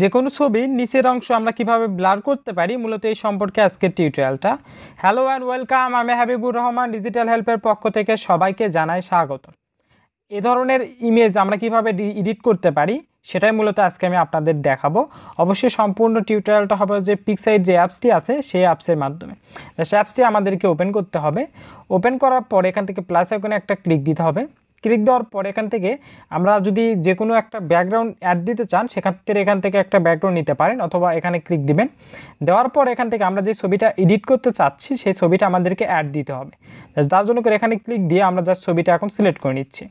যে কোনো ছবির নিচের অংশ আমরা কিভাবে ব্লার করতে পারি মূলত এই সম্পর্কে আজকের টিউটোরিয়ালটা হ্যালো অ্যান্ড ওয়েলকাম আমি হাবিবুর রহমান ডিজিটাল হেল্পের পক্ষ থেকে সবাইকে জানাই স্বাগত এ ধরনের ইমেজ আমরা কিভাবে এডিট করতে পারি সেটাই মূলত আজকে আমি আপনাদের দেখাবো অবশ্যই সম্পূর্ণ টিউটোরিয়ালটা হবে যে পিকসাইড যে অ্যাপসটি আছে সেই অ্যাপসের মাধ্যমে সে অ্যাপসটি আমাদেরকে ওপেন করতে হবে ওপেন করার পর এখান থেকে প্লাস এখানে একটা ক্লিক দিতে হবে ক্লিক দেওয়ার পর এখান থেকে আমরা যদি যে কোনো একটা ব্যাকগ্রাউন্ড অ্যাড দিতে চান থেকে এখান থেকে একটা ব্যাকগ্রাউন্ড নিতে পারেন অথবা এখানে ক্লিক দিবেন দেওয়ার পর এখান থেকে আমরা যে ছবিটা এডিট করতে চাচ্ছি সেই ছবিটা আমাদেরকে অ্যাড দিতে হবে তার জন্য করে এখানে ক্লিক দিয়ে আমরা জাস্ট ছবিটা এখন সিলেক্ট করে নিচ্ছি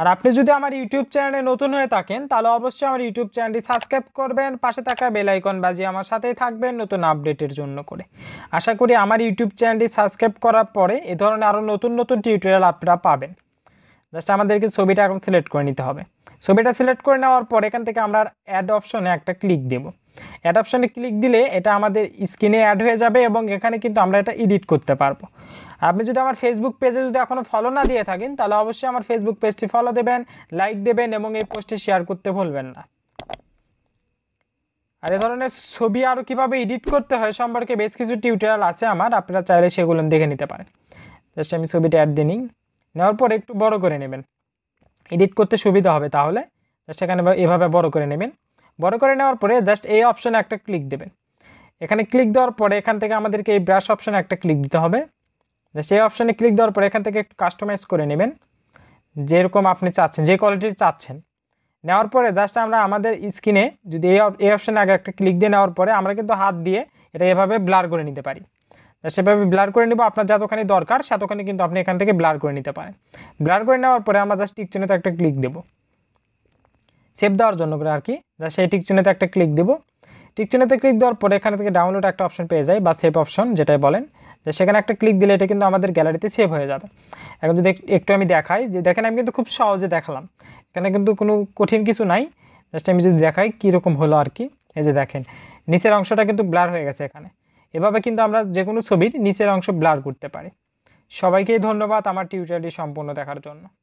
আর আপনি যদি আমার ইউটিউব চ্যানেলে নতুন হয়ে থাকেন তাহলে অবশ্যই আমার ইউটিউব চ্যানেলটি সাবস্ক্রাইব করবেন পাশে থাকা বেলাইকন বাজিয়ে আমার সাথেই থাকবেন নতুন আপডেটের জন্য করে আশা করি আমার ইউটিউব চ্যানেলটি সাবস্ক্রাইব করার পরে এ ধরনের আরও নতুন নতুন টিউটোরিয়াল আপনারা পাবেন জাস্ট আমাদেরকে ছবিটা এখন সিলেক্ট করে নিতে হবে ছবিটা সিলেক্ট করে নেওয়ার পর এখান থেকে আমরা অ্যাড অপশনে একটা ক্লিক দেবো অ্যাডাপশানে ক্লিক দিলে এটা আমাদের স্ক্রিনে অ্যাড হয়ে যাবে এবং এখানে কিন্তু আমরা এটা এডিট করতে পারবো আপনি যদি আমার ফেসবুক পেজে যদি এখনও ফলো না দিয়ে থাকেন তাহলে অবশ্যই আমার ফেসবুক পেজটি ফলো দেবেন লাইক দেবেন এবং এই পোস্টটি শেয়ার করতে ভুলবেন না আর এ ধরনের ছবি আরও কীভাবে এডিট করতে হয় সম্পর্কে বেশ কিছু টিউটোরিয়াল আছে আমার আপনারা চাইলে সেগুলো দেখে নিতে পারেন জাস্ট আমি ছবিটা অ্যাড দিই নিই নেওয়ার পর একটু বড় করে নেবেন এডিট করতে সুবিধা হবে তাহলে জাস্ট এখানে এভাবে বড় করে নেবেন বড় করে নেওয়ার পরে জাস্ট এই অপশনে একটা ক্লিক দেবেন এখানে ক্লিক দেওয়ার পরে এখান থেকে আমাদেরকে এই ব্রাশ অপশনে একটা ক্লিক দিতে হবে জাস্ট এই অপশনে ক্লিক দেওয়ার পরে এখান থেকে একটু কাস্টমাইজ করে নেবেন যেরকম আপনি চাচ্ছেন যে কোয়ালিটির চাচ্ছেন নেওয়ার পরে জাস্ট আমরা আমাদের স্ক্রিনে যদি এই এই অপশানে আগে একটা ক্লিক দিয়ে নেওয়ার পরে আমরা কিন্তু হাত দিয়ে এটা এভাবে ব্লার করে নিতে পারি সেভাবে ব্লার করে নেবো আপনার যতখানি দরকার সেতখানি কিন্তু আপনি এখান থেকে ব্লার করে নিতে পারেন ব্লার করে নেওয়ার পরে আমরা জাস্ট তো একটা ক্লিক দেবো সেভ দেওয়ার জন্য করে আর কি সেই টিক একটা ক্লিক দিব টিক ক্লিক দেওয়ার পরে এখানে থেকে ডাউনলোড একটা অপশন পেয়ে যায় বা সেভ অপশন যেটাই বলেন যে সেখানে একটা ক্লিক দিলে এটা কিন্তু আমাদের গ্যালারিতে সেভ হয়ে যাবে এখন যদি একটু আমি দেখাই যে দেখেন আমি কিন্তু খুব সহজে দেখালাম এখানে কিন্তু কোনো কঠিন কিছু নাই জাস্ট আমি যদি দেখাই কীরকম হলো আর কি এই যে দেখেন নিচের অংশটা কিন্তু ব্লার হয়ে গেছে এখানে এভাবে কিন্তু আমরা যে কোনো ছবির নিচের অংশ ব্লার করতে পারি সবাইকেই ধন্যবাদ আমার টিউটোরিয়ালটি সম্পূর্ণ দেখার জন্য